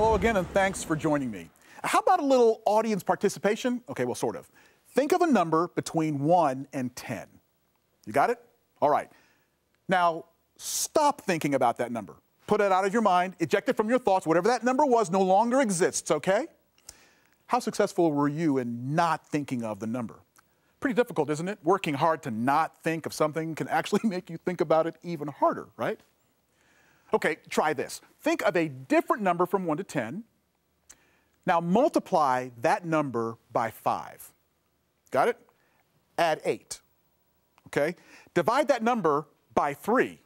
Hello again, and thanks for joining me. How about a little audience participation? Okay, well, sort of. Think of a number between 1 and 10. You got it? All right. Now, stop thinking about that number. Put it out of your mind, eject it from your thoughts. Whatever that number was no longer exists, okay? How successful were you in not thinking of the number? Pretty difficult, isn't it? Working hard to not think of something can actually make you think about it even harder, right? Okay, try this. Think of a different number from 1 to 10. Now multiply that number by 5. Got it? Add 8. Okay? Divide that number by 3.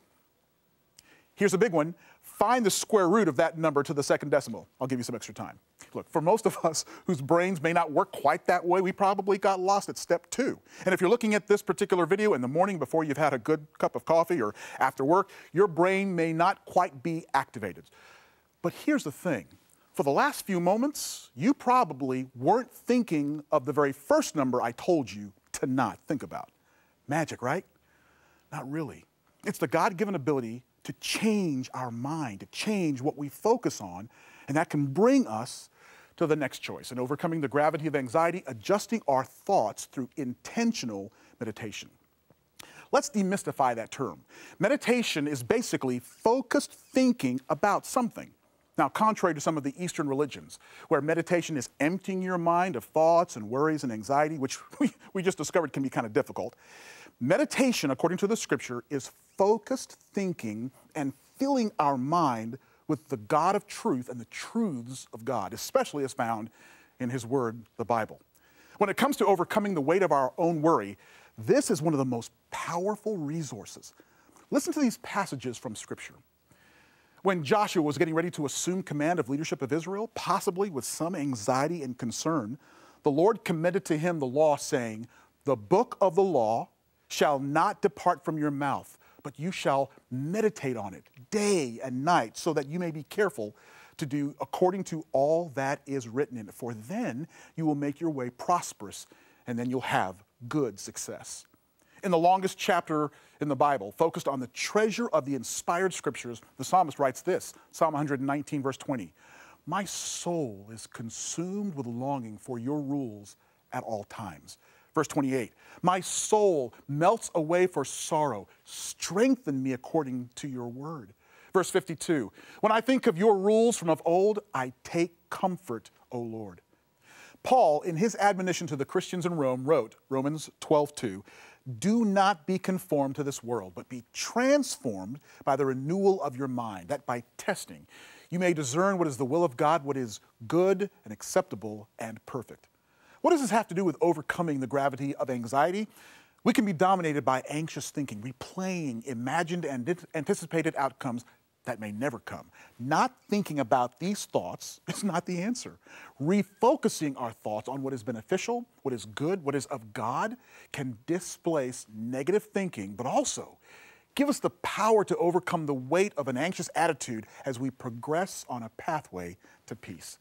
Here's a big one find the square root of that number to the second decimal. I'll give you some extra time. Look, for most of us whose brains may not work quite that way, we probably got lost at step two. And if you're looking at this particular video in the morning before you've had a good cup of coffee or after work, your brain may not quite be activated. But here's the thing. For the last few moments, you probably weren't thinking of the very first number I told you to not think about. Magic, right? Not really. It's the God given ability to change our mind, to change what we focus on, and that can bring us to the next choice. And overcoming the gravity of anxiety, adjusting our thoughts through intentional meditation. Let's demystify that term. Meditation is basically focused thinking about something. Now, contrary to some of the Eastern religions, where meditation is emptying your mind of thoughts and worries and anxiety, which we, we just discovered can be kind of difficult, meditation, according to the scripture, is focused thinking and filling our mind with the God of truth and the truths of God, especially as found in His Word, the Bible. When it comes to overcoming the weight of our own worry, this is one of the most powerful resources. Listen to these passages from Scripture. When Joshua was getting ready to assume command of leadership of Israel, possibly with some anxiety and concern, the Lord committed to him the law, saying, The book of the law shall not depart from your mouth, but you shall meditate on it day and night, so that you may be careful to do according to all that is written in it. For then you will make your way prosperous, and then you'll have good success in the longest chapter in the Bible, focused on the treasure of the inspired scriptures, the psalmist writes this Psalm 119, verse 20 My soul is consumed with longing for your rules at all times. Verse 28 My soul melts away for sorrow. Strengthen me according to your word. Verse 52 When I think of your rules from of old, I take comfort, O Lord. Paul, in his admonition to the Christians in Rome, wrote, Romans 12 2, do not be conformed to this world, but be transformed by the renewal of your mind, that by testing you may discern what is the will of God, what is good and acceptable and perfect. What does this have to do with overcoming the gravity of anxiety? We can be dominated by anxious thinking, replaying imagined and anticipated outcomes that may never come. Not thinking about these thoughts is not the answer. Refocusing our thoughts on what is beneficial, what is good, what is of God can displace negative thinking, but also give us the power to overcome the weight of an anxious attitude as we progress on a pathway to peace.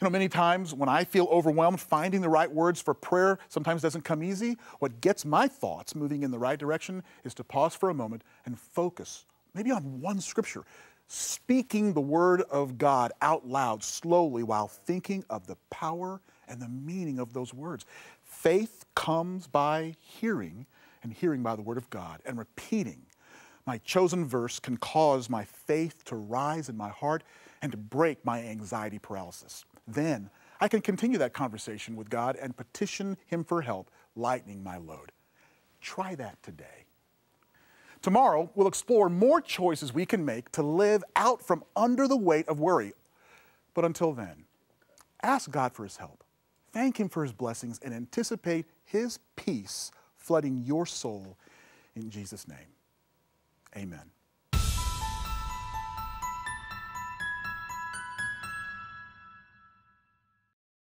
You know, many times when I feel overwhelmed, finding the right words for prayer sometimes doesn't come easy. What gets my thoughts moving in the right direction is to pause for a moment and focus maybe on one scripture, speaking the word of God out loud slowly while thinking of the power and the meaning of those words. Faith comes by hearing, and hearing by the word of God, and repeating. My chosen verse can cause my faith to rise in my heart and to break my anxiety paralysis. Then I can continue that conversation with God and petition Him for help, lightening my load. Try that today. Tomorrow, we'll explore more choices we can make to live out from under the weight of worry. But until then, ask God for His help, thank Him for His blessings, and anticipate His peace flooding your soul in Jesus' name. Amen.